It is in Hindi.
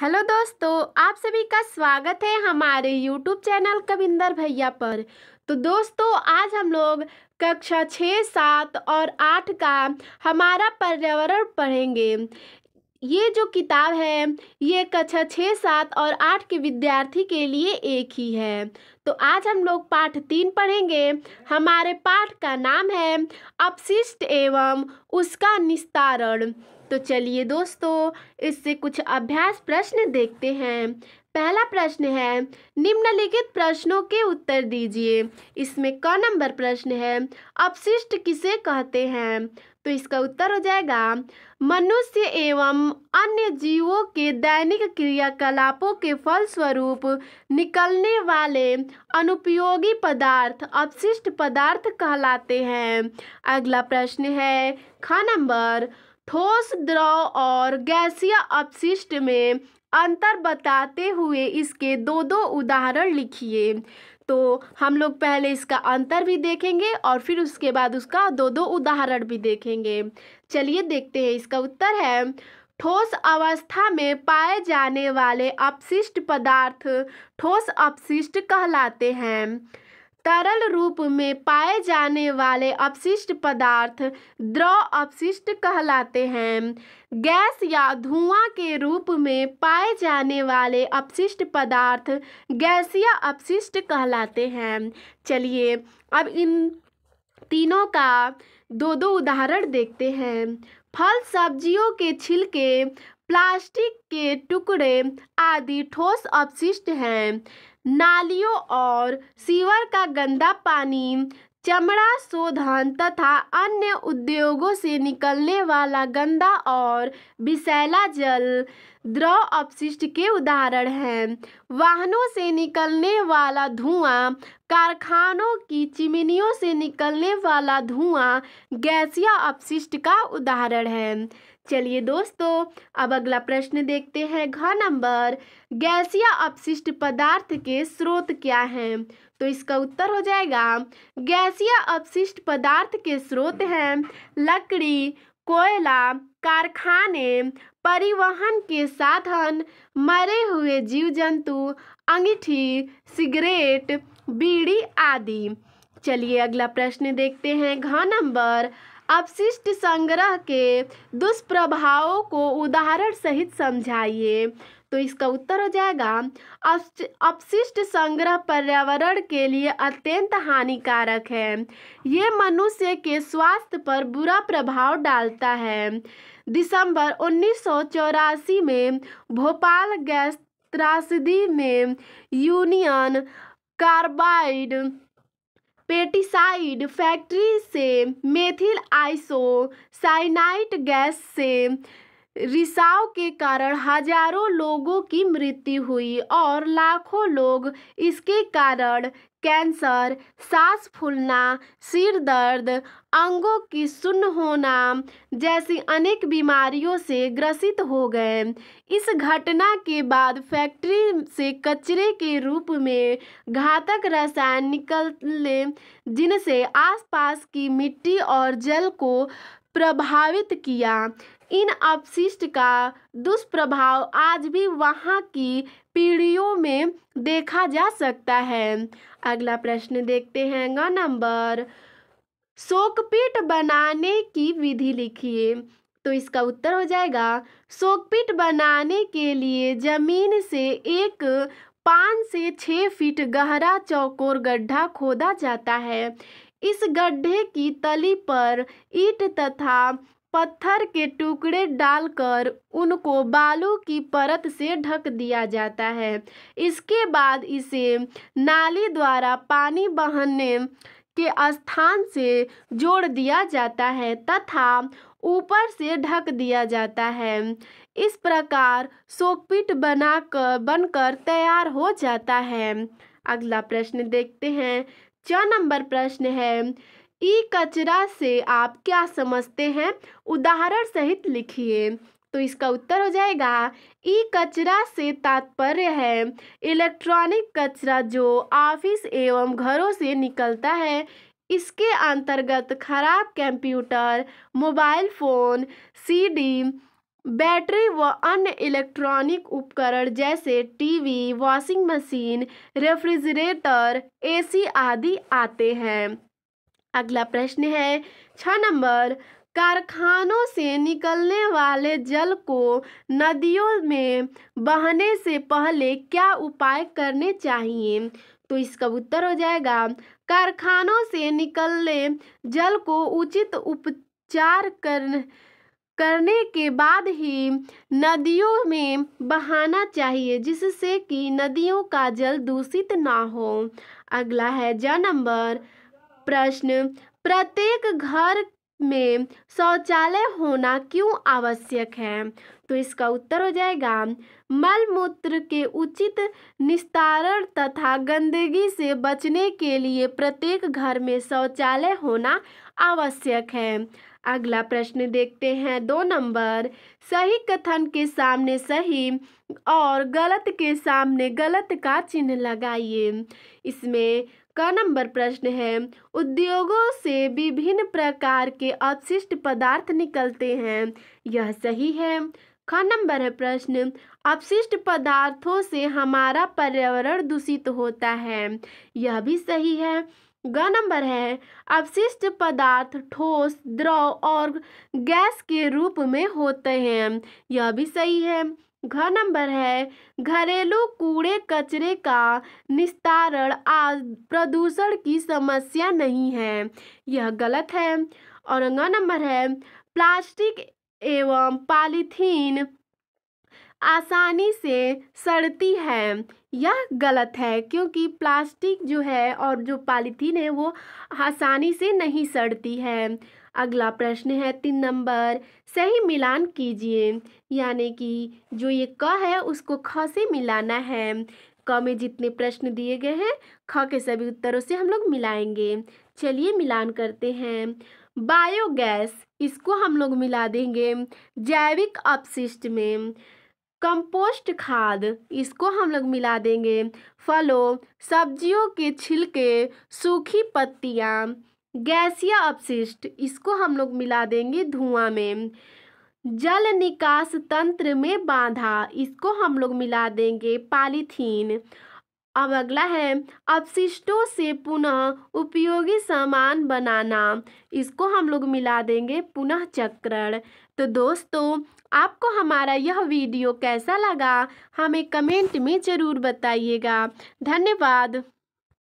हेलो दोस्तों आप सभी का स्वागत है हमारे यूट्यूब चैनल कविंदर भैया पर तो दोस्तों आज हम लोग कक्षा छः सात और आठ का हमारा पर्यावरण पढ़ेंगे ये जो किताब है ये कक्षा छः सात और आठ के विद्यार्थी के लिए एक ही है तो आज हम लोग पाठ तीन पढ़ेंगे हमारे पाठ का नाम है अपशिष्ट एवं उसका निस्तारण तो चलिए दोस्तों इससे कुछ अभ्यास प्रश्न देखते हैं पहला प्रश्न है निम्नलिखित प्रश्नों के उत्तर दीजिए इसमें क नंबर प्रश्न है अपशिष्ट किसे कहते हैं तो इसका उत्तर हो जाएगा मनुष्य एवं अन्य जीवों के दैनिक क्रियाकलापों के फलस्वरूप निकलने वाले अनुपयोगी पदार्थ अपशिष्ट पदार्थ कहलाते हैं अगला प्रश्न है ख नंबर ठोस द्रव और गैसीय अपशिष्ट में अंतर बताते हुए इसके दो दो उदाहरण लिखिए तो हम लोग पहले इसका अंतर भी देखेंगे और फिर उसके बाद उसका दो दो उदाहरण भी देखेंगे चलिए देखते हैं इसका उत्तर है ठोस अवस्था में पाए जाने वाले अपशिष्ट पदार्थ ठोस अपशिष्ट कहलाते हैं तरल रूप में पाए जाने वाले अपशिष्ट पदार्थ द्रव अपशिष्ट कहलाते हैं गैस या धुआं के रूप में पाए जाने वाले अपशिष्ट पदार्थ गैसीय अपशिष्ट कहलाते हैं चलिए अब इन तीनों का दो दो उदाहरण देखते हैं फल सब्जियों के छिलके प्लास्टिक के टुकड़े आदि ठोस अपशिष्ट हैं नालियों और सीवर का गंदा पानी चमड़ा शोधन तथा अन्य उद्योगों से निकलने वाला गंदा और विषैला जल द्रव अपशिष्ट के उदाहरण हैं वाहनों से निकलने वाला धुआं कारखानों की चिमनियों से निकलने वाला धुआं गैसिया अपशिष्ट का उदाहरण है चलिए दोस्तों अब अगला प्रश्न देखते हैं घ नंबर गैसीय अपशिष्ट पदार्थ के स्रोत क्या हैं तो इसका उत्तर हो जाएगा गैसीय अपशिष्ट पदार्थ के स्रोत हैं लकड़ी कोयला कारखाने परिवहन के साधन मरे हुए जीव जंतु अंगीठी सिगरेट बीड़ी आदि चलिए अगला प्रश्न देखते हैं घ नंबर अपशिष्ट संग्रह के दुष्प्रभावों को उदाहरण सहित समझाइए तो इसका उत्तर हो जाएगा अपशिष्ट संग्रह पर्यावरण के लिए अत्यंत हानिकारक है ये मनुष्य के स्वास्थ्य पर बुरा प्रभाव डालता है दिसंबर उन्नीस में भोपाल गैस त्रासदी में यूनियन कार्बाइड पेटिसाइड फैक्ट्री से methyl isocyanate gas रिसाव के कारण हजारों लोगों की मृत्यु हुई और लाखों लोग इसके कारण कैंसर सांस फूलना सिर दर्द अंगों की सुन्न होना जैसी अनेक बीमारियों से ग्रसित हो गए इस घटना के बाद फैक्ट्री से कचरे के रूप में घातक रसायन निकलने जिनसे आसपास की मिट्टी और जल को प्रभावित किया इन अपशिष्ट का दुष्प्रभाव आज भी वहाँ की पीढ़ियों में देखा जा सकता है अगला प्रश्न देखते हैं ग नंबर शोकपीठ बनाने की विधि लिखिए तो इसका उत्तर हो जाएगा शोकपीठ बनाने के लिए जमीन से एक पाँच से छः फीट गहरा चौकोर गड्ढा खोदा जाता है इस गड्ढे की तली पर ईट तथा पत्थर के टुकड़े डालकर उनको बालू की परत से ढक दिया जाता है इसके बाद इसे नाली द्वारा पानी बहने के स्थान से जोड़ दिया जाता है तथा ऊपर से ढक दिया जाता है इस प्रकार सोकपिट बनाकर बनकर तैयार हो जाता है अगला प्रश्न देखते हैं छ नंबर प्रश्न है ई कचरा से आप क्या समझते हैं उदाहरण सहित लिखिए तो इसका उत्तर हो जाएगा ई कचरा से तात्पर्य है इलेक्ट्रॉनिक कचरा जो ऑफिस एवं घरों से निकलता है इसके अंतर्गत खराब computer mobile phone CD battery व अन्य इलेक्ट्रॉनिक उपकरण जैसे TV, washing machine refrigerator AC आदि आते हैं अगला प्रश्न है छ नंबर कारखानों से निकलने वाले जल को नदियों में बहने से पहले क्या उपाय करने चाहिए तो इसका उत्तर हो जाएगा कारखानों से निकलने जल को उचित उपचार कर करने के बाद ही नदियों में बहाना चाहिए जिससे कि नदियों का जल दूषित ना हो अगला है ज नंबर प्रश्न प्रत्येक घर में शौचालय होना क्यों आवश्यक है तो इसका उत्तर हो जाएगा मल मूत्र के उचित निस्तारण तथा गंदगी से बचने के लिए प्रत्येक घर में शौचालय होना आवश्यक है अगला प्रश्न देखते हैं दो नंबर सही कथन के सामने सही और गलत के सामने गलत का चिन्ह लगाइए इसमें का नंबर प्रश्न है उद्योगों से विभिन्न प्रकार के अपशिष्ट पदार्थ निकलते हैं यह सही है ख नंबर है प्रश्न अपशिष्ट पदार्थों से हमारा पर्यावरण दूषित होता है यह भी सही है ग नंबर है अपशिष्ट पदार्थ ठोस द्रव और गैस के रूप में होते हैं यह भी सही है घ नंबर है घरेलू कूड़े कचरे का निस्तारण आज प्रदूषण की समस्या नहीं है यह गलत है और घ नंबर है प्लास्टिक एवं पॉलीथीन आसानी से सड़ती है यह गलत है क्योंकि प्लास्टिक जो है और जो पॉलीथीन है वो आसानी से नहीं सड़ती है अगला प्रश्न है तीन नंबर सही मिलान कीजिए यानी कि जो ये क है उसको ख से मिलाना है क में जितने प्रश्न दिए गए हैं ख के सभी उत्तरों से हम लोग मिलाएंगे चलिए मिलान करते हैं बायोगैस इसको हम लोग मिला देंगे जैविक अपशिष्ट में कंपोस्ट खाद इसको हम लोग मिला देंगे फलों सब्जियों के छिलके सूखी पत्तियाँ गैसीय अपशिष्ट इसको हम लोग मिला देंगे धुआं में जल निकास तंत्र में बांधा इसको हम लोग मिला देंगे पॉलीथीन अब अगला है अपशिष्टों से पुनः उपयोगी सामान बनाना इसको हम लोग मिला देंगे पुनः चक्रण तो दोस्तों आपको हमारा यह वीडियो कैसा लगा हमें कमेंट में ज़रूर बताइएगा धन्यवाद